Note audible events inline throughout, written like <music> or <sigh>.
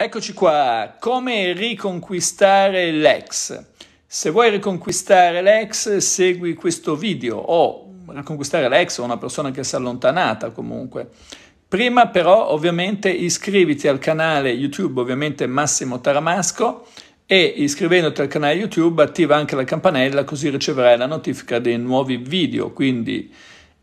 Eccoci qua, come riconquistare l'ex. Se vuoi riconquistare l'ex, segui questo video o riconquistare l'ex o una persona che si è allontanata comunque. Prima però ovviamente iscriviti al canale YouTube, ovviamente Massimo Taramasco e iscrivendoti al canale YouTube attiva anche la campanella così riceverai la notifica dei nuovi video, quindi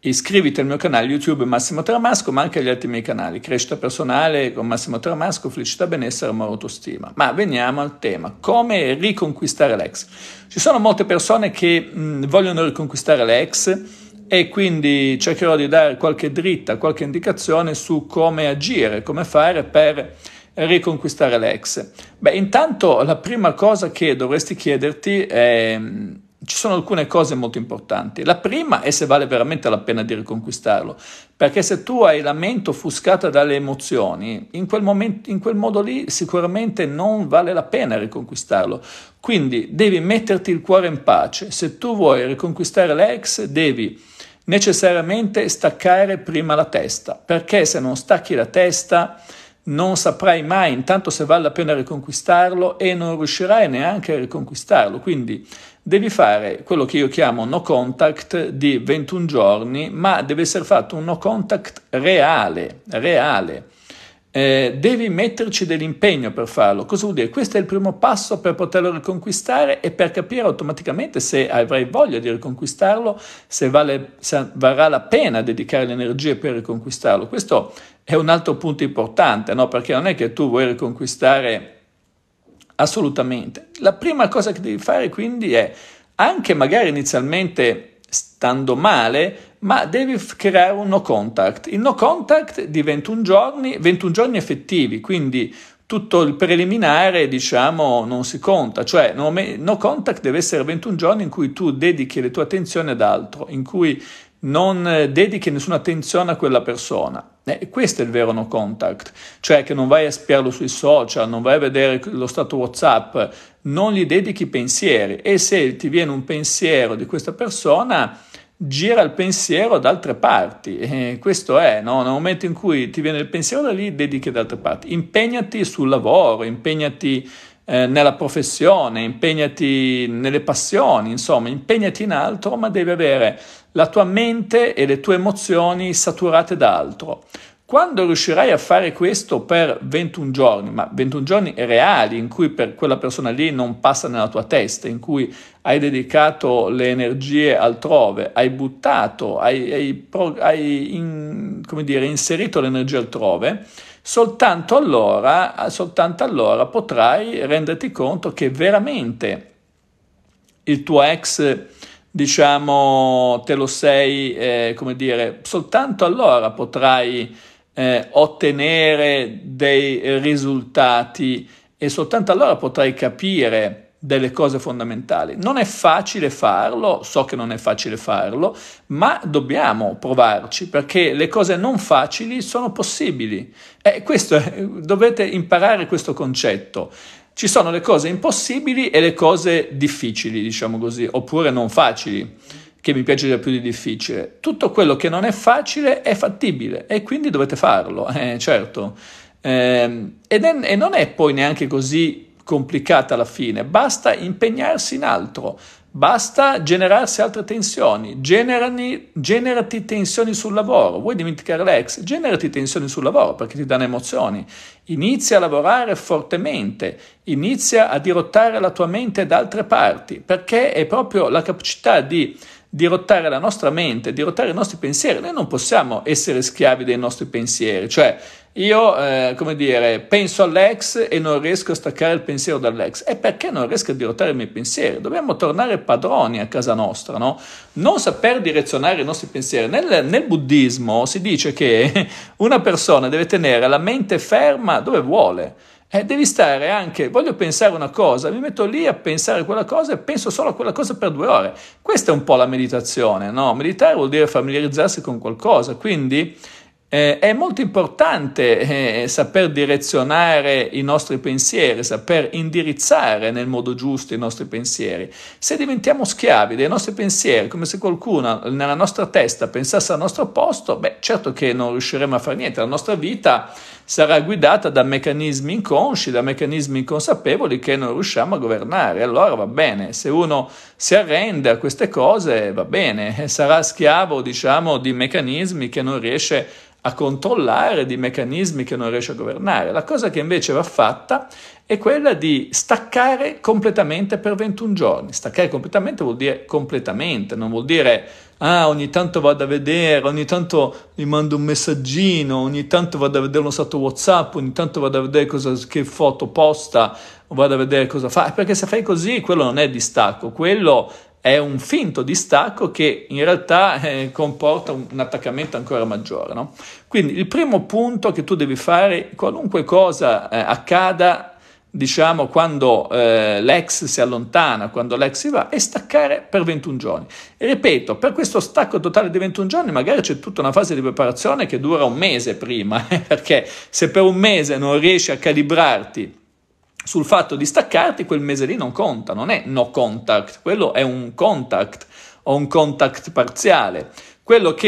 Iscriviti al mio canale YouTube Massimo Tramasco, ma anche agli altri miei canali, crescita personale con Massimo Tramasco, felicità, benessere, amore, autostima. Ma veniamo al tema, come riconquistare l'ex. Ci sono molte persone che mh, mm, vogliono riconquistare l'ex e quindi cercherò di dare qualche dritta, qualche indicazione su come agire, come fare per riconquistare l'ex. Beh, intanto la prima cosa che dovresti chiederti è mm, ci sono alcune cose molto importanti. La prima è se vale veramente la pena di riconquistarlo, perché se tu hai la mente offuscata dalle emozioni, in quel, momento, in quel modo lì sicuramente non vale la pena riconquistarlo. Quindi devi metterti il cuore in pace. Se tu vuoi riconquistare l'ex, devi necessariamente staccare prima la testa, perché se non stacchi la testa non saprai mai intanto se vale la pena riconquistarlo e non riuscirai neanche a riconquistarlo. Quindi devi fare quello che io chiamo no contact di 21 giorni, ma deve essere fatto un no contact reale, reale. Eh, devi metterci dell'impegno per farlo. Cosa vuol dire? Questo è il primo passo per poterlo riconquistare e per capire automaticamente se avrai voglia di riconquistarlo, se, vale, se varrà la pena dedicare le energie per riconquistarlo. Questo è un altro punto importante, no? perché non è che tu vuoi riconquistare Assolutamente. La prima cosa che devi fare quindi è, anche magari inizialmente stando male, ma devi creare un no contact. Il no contact di 21 giorni, 21 giorni effettivi, quindi tutto il preliminare, diciamo, non si conta, cioè no, contact deve essere 21 giorni in cui tu dedichi le tue attenzioni ad altro, in cui non eh, dedichi nessuna attenzione a quella persona. Eh, questo è il vero no contact, cioè che non vai a spiarlo sui social, non vai a vedere lo stato WhatsApp, non gli dedichi pensieri e se ti viene un pensiero di questa persona, gira il pensiero da altre parti. Eh, questo è, no? nel momento in cui ti viene il pensiero da lì, dedichi da altre parti. Impegnati sul lavoro, impegnati eh, nella professione, impegnati nelle passioni, insomma, impegnati in altro, ma devi avere la tua mente e le tue emozioni saturate da altro. Quando riuscirai a fare questo per 21 giorni, ma 21 giorni reali in cui per quella persona lì non passa nella tua testa, in cui hai dedicato le energie altrove, hai buttato, hai, hai, hai in, dire, inserito le energie altrove, soltanto allora, soltanto allora potrai renderti conto che veramente il tuo ex diciamo, te lo sei, eh, come dire, soltanto allora potrai eh, ottenere dei risultati e soltanto allora potrai capire delle cose fondamentali. Non è facile farlo, so che non è facile farlo, ma dobbiamo provarci perché le cose non facili sono possibili. E eh, questo, dovete imparare questo concetto ci sono le cose impossibili e le cose difficili, diciamo così, oppure non facili, che mi piace già più di difficile. Tutto quello che non è facile è fattibile e quindi dovete farlo, <laughs> eh, certo. Eh, ed è, e non è poi neanche così complicata la fine, basta impegnarsi in altro. Basta generarsi altre tensioni, generani, generati tensioni sul lavoro, vuoi dimenticare l'ex? Generati tensioni sul lavoro perché ti danno emozioni, inizia a lavorare fortemente, inizia a dirottare la tua mente da altre parti perché è proprio la capacità di dirottare la nostra mente, dirottare i nostri pensieri. Noi non possiamo essere schiavi dei nostri pensieri, cioè io, eh, come dire, penso all'ex e non riesco a staccare il pensiero dall'ex. E perché non riesco a dirottare i miei pensieri? Dobbiamo tornare padroni a casa nostra, no? Non saper direzionare i nostri pensieri. Nel, nel buddismo si dice che <laughs> una persona deve tenere la mente ferma dove vuole. Eh, devi stare anche, voglio pensare una cosa, mi metto lì a pensare quella cosa e penso solo a quella cosa per due ore. Questa è un po' la meditazione, no? Meditare vuol dire familiarizzarsi con qualcosa, quindi eh, è molto importante eh, saper direzionare i nostri pensieri, saper indirizzare nel modo giusto i nostri pensieri. Se diventiamo schiavi dei nostri pensieri, come se qualcuno nella nostra testa pensasse al nostro posto, beh, certo che non riusciremo a fare niente. La nostra vita sarà guidata da meccanismi inconsci, da meccanismi inconsapevoli che non riusciamo a governare. Allora va bene, se uno si arrende a queste cose, va bene, sarà schiavo, diciamo, di meccanismi che non riesce a a controllare di meccanismi che non riesce a governare. La cosa che invece va fatta è quella di staccare completamente per 21 giorni. Staccare completamente vuol dire completamente, non vuol dire ah, ogni tanto vado a vedere, ogni tanto mi mando un messaggino, ogni tanto vado a vedere uno stato WhatsApp, ogni tanto vado a vedere cosa, che foto posta, vado a vedere cosa fa. Perché se fai così, quello non è distacco, quello è un finto distacco che in realtà eh, comporta un, un, attaccamento ancora maggiore. No? Quindi il primo punto che tu devi fare, qualunque cosa eh, accada, diciamo quando eh, l'ex si allontana, quando l'ex si va, è staccare per 21 giorni. E ripeto, per questo stacco totale di 21 giorni magari c'è tutta una fase di preparazione che dura un mese prima, <laughs> eh, perché se per un mese non riesci a calibrarti, sul fatto di staccarti quel mese lì non conta, non è no contact, quello è un contact o un contact parziale. Quello che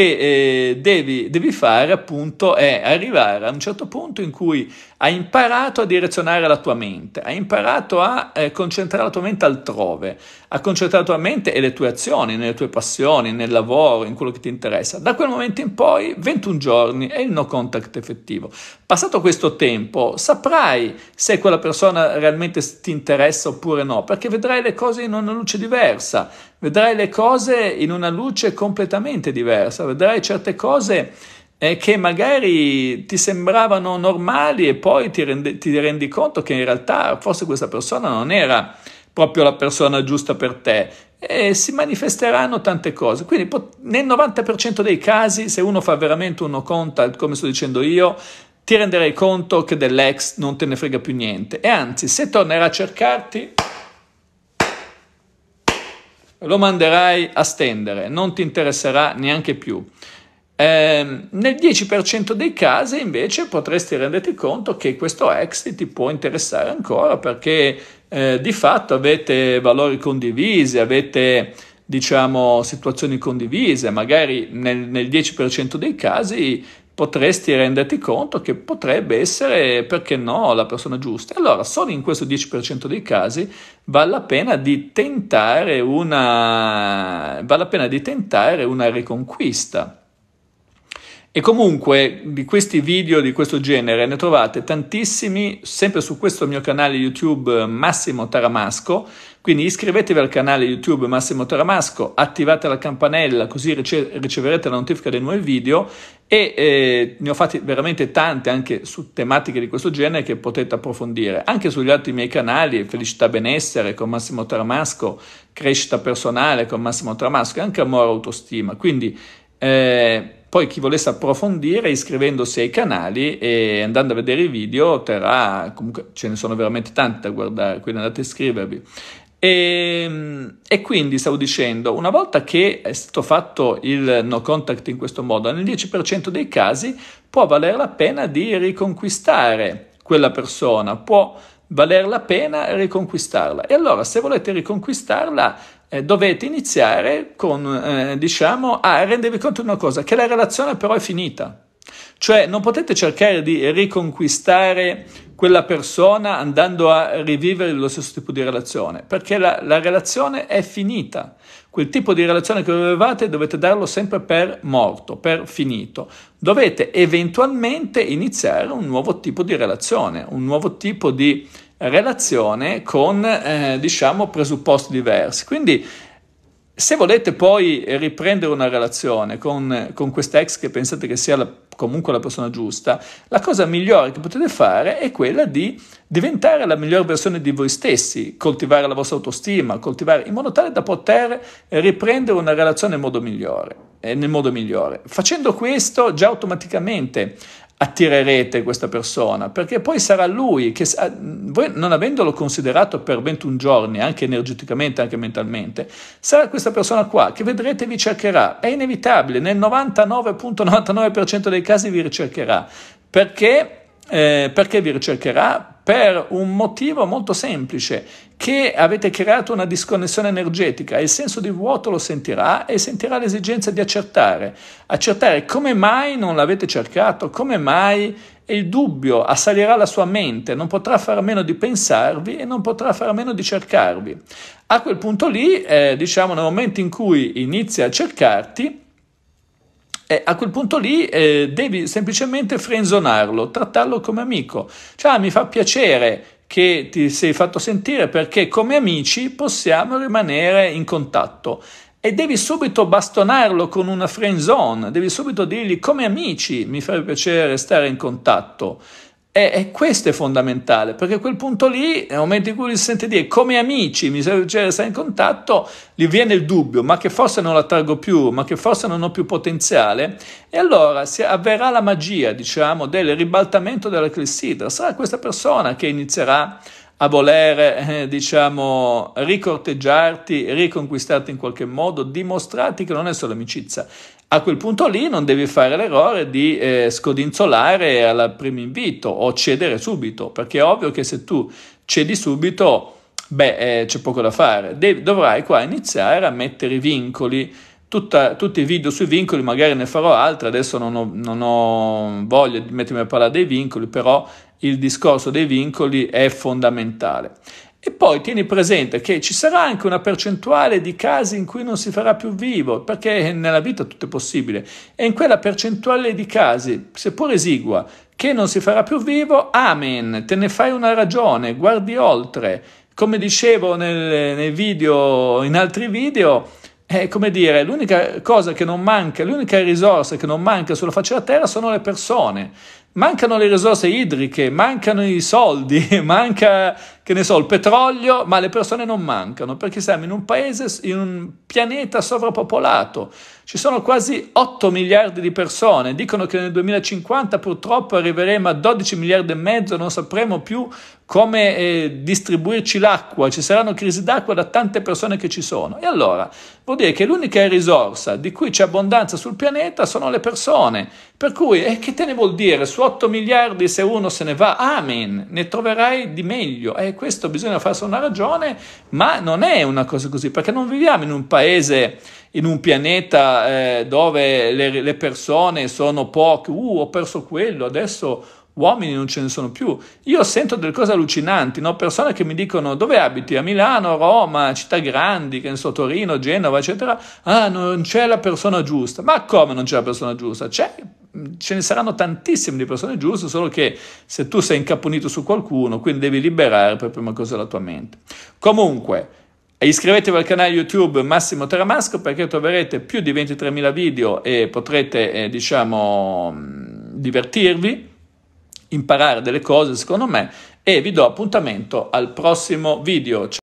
eh, devi, devi fare appunto è arrivare a un certo punto in cui hai imparato a direzionare la tua mente, hai imparato a eh, concentrare la tua mente altrove, a concentrare la tua mente e le tue azioni, nelle tue passioni, nel lavoro, in quello che ti interessa. Da quel momento in poi, 21 giorni è il no contact effettivo. Passato questo tempo, saprai se quella persona realmente ti interessa oppure no, perché vedrai le cose in una luce diversa, vedrai le cose in una luce completamente diversa, vedrai certe cose e che magari ti sembravano normali e poi ti rendi, ti rendi conto che in realtà forse questa persona non era proprio la persona giusta per te e si manifesteranno tante cose. Quindi nel 90% dei casi, se uno fa veramente uno conta, come sto dicendo io, ti renderai conto che dell'ex non te ne frega più niente. E anzi, se tornerà a cercarti, lo manderai a stendere, non ti interesserà neanche più. Eh, nel 10% dei casi invece potresti renderti conto che questo exit ti può interessare ancora perché eh, di fatto avete valori condivisi, avete diciamo situazioni condivise, magari nel, nel 10% dei casi potresti renderti conto che potrebbe essere, perché no, la persona giusta. Allora, solo in questo 10% dei casi vale la pena di tentare una, vale la pena di tentare una riconquista. E comunque di questi video di questo genere ne trovate tantissimi sempre su questo mio canale YouTube eh, Massimo Taramasco, quindi iscrivetevi al canale YouTube Massimo Taramasco, attivate la campanella così rice- riceverete la notifica dei nuovi video e eh, ne ho fatti veramente tante anche su tematiche di questo genere che potete approfondire, anche sugli altri miei canali, Felicità Benessere con Massimo Taramasco, Crescita Personale con Massimo Taramasco e anche Amore Autostima, quindi... Eh, poi chi volesse approfondire iscrivendosi ai canali e andando a vedere i video terrà, comunque ce ne sono veramente tanti da guardare, quindi andate a iscrivervi. E, ehm, e, quindi stavo dicendo, una volta che è stato fatto il no contact in questo modo, nel 10% dei casi può valere la pena di riconquistare quella persona, può valer la pena riconquistarla. E allora, se volete riconquistarla, eh, dovete iniziare con, eh, diciamo, a ah, rendervi conto di una cosa, che la relazione però è finita. Cioè, non potete cercare di riconquistare quella persona andando a rivivere lo stesso tipo di relazione, perché la, la relazione è finita quel tipo di relazione che avevate dovete darlo sempre per morto, per finito. Dovete eventualmente iniziare un nuovo tipo di relazione, un nuovo tipo di relazione con eh, diciamo presupposti diversi. Quindi se volete poi riprendere una relazione con, con questa ex che pensate che sia la, comunque la persona giusta, la cosa migliore che potete fare è quella di diventare la miglior versione di voi stessi, coltivare la vostra autostima, coltivare in modo tale da poter riprendere una relazione in modo migliore. Eh, nel modo migliore. Facendo questo, già automaticamente attirerete questa persona, perché poi sarà lui che, ah, voi non avendolo considerato per 21 giorni, anche energeticamente, anche mentalmente, sarà questa persona qua che vedrete vi cercherà, è inevitabile, nel 99.99% dei casi vi ricercherà, perché eh, perché vi ricercherà? Per un motivo molto semplice, che avete creato una disconnessione energetica, il senso di vuoto lo sentirà e sentirà l'esigenza di accertare, accertare come mai non l'avete cercato, come mai e il dubbio assalirà la sua mente, non potrà far meno di pensarvi e non potrà far meno di cercarvi. A quel punto lì, eh, diciamo nel momento in cui inizia a cercarti, eh, a quel punto lì eh, devi semplicemente frenzonarlo, trattarlo come amico. Cioè, ah, mi fa piacere che ti sei fatto sentire perché come amici possiamo rimanere in contatto. E devi subito bastonarlo con una friend zone, devi subito dirgli come amici mi fa piacere stare in contatto. E, e, questo è fondamentale, perché a quel punto lì, nel momento in cui si sente dire come amici, mi serve cioè, stare in contatto, gli viene il dubbio, ma che forse non la targo più, ma che forse non ho più potenziale, e allora si avverrà la magia, diciamo, del ribaltamento della clessidra, sarà questa persona che inizierà a voler, eh, diciamo, ricorteggiarti, riconquistarti in qualche modo, dimostrarti che non è solo amicizia, a quel punto lì non devi fare l'errore di eh, scodinzolare al primo invito o cedere subito, perché è ovvio che se tu cedi subito, beh, eh, c'è poco da fare. De- dovrai qua iniziare a mettere i vincoli. Tutta, tutti i video sui vincoli, magari ne farò altri, adesso non ho, non ho voglia di mettermi a parlare dei vincoli, però il discorso dei vincoli è fondamentale. E poi tieni presente che ci sarà anche una percentuale di casi in cui non si farà più vivo, perché nella vita tutto è possibile. E in quella percentuale di casi, seppur esigua, che non si farà più vivo, amen, te ne fai una ragione, guardi oltre. Come dicevo nel, nei video, in altri video, è come dire, l'unica cosa che non manca, l'unica risorsa che non manca sulla faccia della terra sono le persone. Mancano le risorse idriche, mancano i soldi, <laughs> manca che ne so, il petrolio, ma le persone non mancano perché siamo in un paese, in un pianeta sovrappopolato. Ci sono quasi 8 miliardi di persone, dicono che nel 2050 purtroppo arriveremo a 12 miliardi e mezzo, non sapremo più come eh, distribuirci l'acqua, ci saranno crisi d'acqua da tante persone che ci sono. E allora vuol dire che l'unica risorsa di cui c'è abbondanza sul pianeta sono le persone. Per cui, eh, che te ne vuol dire? Su 8 miliardi se uno se ne va, amen, ne troverai di meglio. Eh, questo bisogna farsi una ragione, ma non è una cosa così, perché non viviamo in un paese, in un pianeta eh, dove le, le, persone sono poche, uh, ho perso quello, adesso uomini non ce ne sono più. Io sento delle cose allucinanti, no? persone che mi dicono dove abiti? A Milano, Roma, città grandi, che ne so, Torino, Genova, eccetera. Ah, non c'è la persona giusta. Ma come non c'è la persona giusta? C'è ce ne saranno tantissime di persone giuste, solo che se tu sei incapponito su qualcuno, quindi devi liberare per prima cosa la tua mente. Comunque, iscrivetevi al canale YouTube Massimo Teramasco perché troverete più di 23.000 video e potrete, eh, diciamo, divertirvi, imparare delle cose, secondo me, e vi do appuntamento al prossimo video.